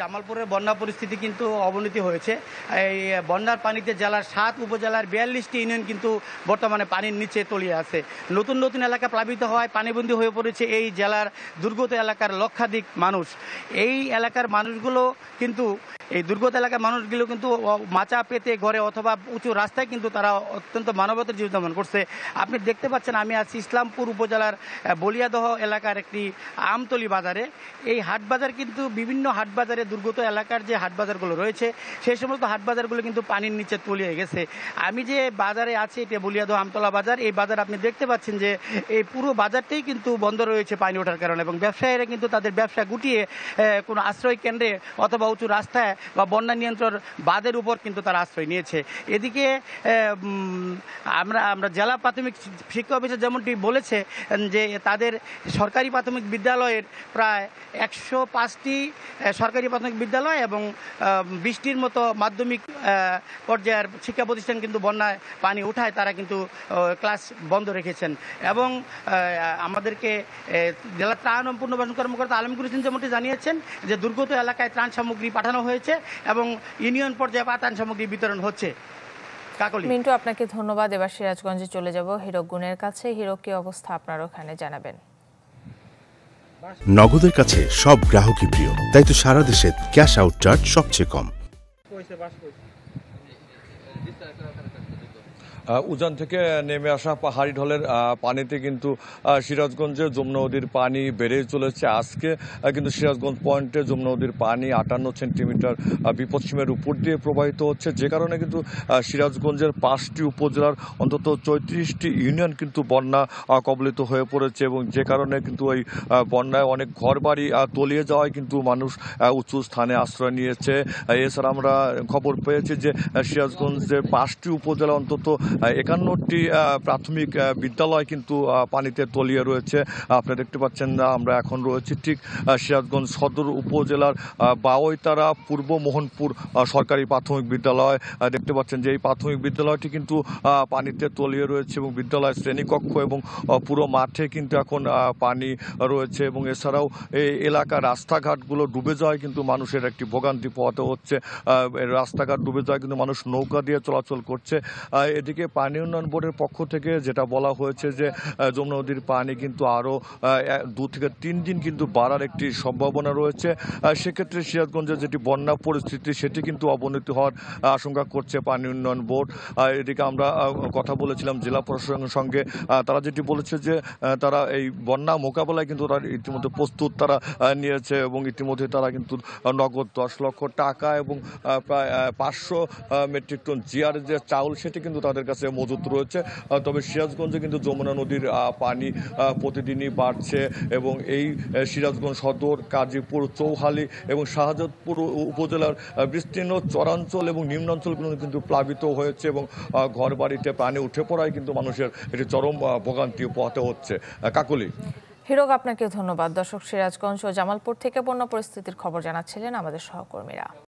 জামালপুরের বন্যা পরিস্থিতি কিন্তু অবনতি হয়েছে এই বন্যার পানিতে জেলার সাত উপজেলার বিয়াল্লিশটি ইউনিয়ন কিন্তু বর্তমানে পানির নিচে তলিয়ে আছে নতুন নতুন এলাকা প্লাবিত হওয়ায় পানিবন্দী হয়ে পড়েছে এই জেলার দুর্গত এলাকার লক্ষাধিক মানুষ এই এলাকার মানুষগুলো কিন্তু এই দুর্গত এলাকার মানুষগুলো কিন্তু মাচা পেতে ঘরে অথবা উঁচু রাস্তায় কিন্তু তারা অত্যন্ত মানবতার জীবন যাপন করছে আপনি দেখতে পাচ্ছেন আমি আছি ইসলামপুর উপজেলার বলিয়াদহ এলাকার একটি আমতলি বাজারে এই হাট বাজার কিন্তু বিভিন্ন হাট বাজারে দুর্গত এলাকার যে হাট বাজারগুলো রয়েছে সেই সমস্ত হাট বাজারগুলো কিন্তু পানির নিচে তলিয়ে গেছে আমি যে বাজারে আছি এটা বলিয়াদহ আমতলা বাজার এই বাজার আপনি দেখতে পাচ্ছেন যে এই পুরো বাজারটাই কিন্তু বন্ধ রয়েছে পানি ওঠার কারণে এবং ব্যবসায়ীরা কিন্তু তাদের ব্যবসা গুটিয়ে কোনো আশ্রয় কেন্দ্রে অথবা উঁচু রাস্তায় বা বন্যা নিয়ন্ত্রণ বাঁধের উপর কিন্তু তারা আশ্রয় নিয়েছে এদিকে আমরা আমরা জেলা প্রাথমিক শিক্ষা অফিসার যেমনটি বলেছে যে তাদের সরকারি প্রাথমিক বিদ্যালয়ের প্রায় একশো পাঁচটি সরকারি প্রাথমিক বিদ্যালয় এবং বৃষ্টির মতো মাধ্যমিক পর্যায়ের শিক্ষা প্রতিষ্ঠান কিন্তু বন্যায় পানি উঠায় তারা কিন্তু ক্লাস বন্ধ রেখেছেন এবং আমাদেরকে জেলা ত্রাণ পুনর্বাসন কর্মকর্তা আলমগুর যেমনটি জানিয়েছেন যে দুর্গত এলাকায় ত্রাণ সামগ্রী পাঠানো হয়েছে হচ্ছে এবং ইউনিয়ন পর্যায়ে পাতান সামগ্রী বিতরণ হচ্ছে মিন্টু আপনাকে ধন্যবাদ এবার সিরাজগঞ্জে চলে যাব হিরক গুণের কাছে হিরক কি অবস্থা আপনার ওখানে জানাবেন নগদের কাছে সব গ্রাহকই প্রিয় তাই তো সারা দেশে ক্যাশ আউট চার্জ সবচেয়ে কম উজান থেকে নেমে আসা পাহাড়ি ঢলের পানিতে কিন্তু সিরাজগঞ্জে যমুনা নদীর পানি বেড়ে চলেছে আজকে কিন্তু সিরাজগঞ্জ পয়েন্টে যমুনা নদীর পানি আটান্ন সেন্টিমিটার বিপদসীমের উপর দিয়ে প্রবাহিত হচ্ছে যে কারণে কিন্তু সিরাজগঞ্জের পাঁচটি উপজেলার অন্তত চৈত্রিশটি ইউনিয়ন কিন্তু বন্যা কবলিত হয়ে পড়েছে এবং যে কারণে কিন্তু ওই বন্যায় অনেক ঘরবাড়ি তলিয়ে যাওয়ায় কিন্তু মানুষ উঁচু স্থানে আশ্রয় নিয়েছে এছাড়া আমরা খবর পেয়েছি যে সিরাজগঞ্জের পাঁচটি উপজেলা অন্তত একান্নটি প্রাথমিক বিদ্যালয় কিন্তু পানিতে তলিয়ে রয়েছে আপনারা দেখতে পাচ্ছেন আমরা এখন রয়েছি ঠিক সিরাজগঞ্জ সদর উপজেলার বাওয়তারা পূর্ব মোহনপুর সরকারি প্রাথমিক বিদ্যালয় দেখতে পাচ্ছেন যে এই প্রাথমিক বিদ্যালয়টি কিন্তু পানিতে তলিয়ে রয়েছে এবং বিদ্যালয় শ্রেণীকক্ষ এবং পুরো মাঠে কিন্তু এখন পানি রয়েছে এবং এছাড়াও এই এলাকা রাস্তাঘাটগুলো ডুবে যাওয়ায় কিন্তু মানুষের একটি ভোগান্তি পোহাতে হচ্ছে রাস্তাঘাট ডুবে যাওয়ায় কিন্তু মানুষ নৌকা দিয়ে চলাচল করছে এদিকে পানি উন্নয়ন বোর্ডের পক্ষ থেকে যেটা বলা হয়েছে যে যমুনা নদীর পানি কিন্তু আরও দু থেকে তিন দিন কিন্তু বাড়ার একটি সম্ভাবনা রয়েছে সেক্ষেত্রে সিরাজগঞ্জে যেটি বন্যা পরিস্থিতি সেটি কিন্তু অবনতি হওয়ার আশঙ্কা করছে পানি উন্নয়ন বোর্ড এদিকে আমরা কথা বলেছিলাম জেলা প্রশাসনের সঙ্গে তারা যেটি বলেছে যে তারা এই বন্যা মোকাবেলায় কিন্তু তারা ইতিমধ্যে প্রস্তুত তারা নিয়েছে এবং ইতিমধ্যে তারা কিন্তু নগদ দশ লক্ষ টাকা এবং প্রায় পাঁচশো মেট্রিক টন জিয়ার যে চাউল সেটি কিন্তু তাদের কাছে কাছে মজুত রয়েছে তবে সিরাজগঞ্জে কিন্তু যমুনা নদীর পানি প্রতিদিনই বাড়ছে এবং এই সিরাজগঞ্জ সদর কাজীপুর চৌহালি এবং শাহজাদপুর উপজেলার বিস্তীর্ণ চরাঞ্চল এবং নিম্নাঞ্চলগুলো কিন্তু প্লাবিত হয়েছে এবং ঘর বাড়িতে পানি উঠে পড়ায় কিন্তু মানুষের এটি চরম ভোগান্তি পোহাতে হচ্ছে কাকলি হিরক আপনাকে ধন্যবাদ দর্শক সিরাজগঞ্জ ও জামালপুর থেকে বন্য পরিস্থিতির খবর জানাচ্ছিলেন আমাদের সহকর্মীরা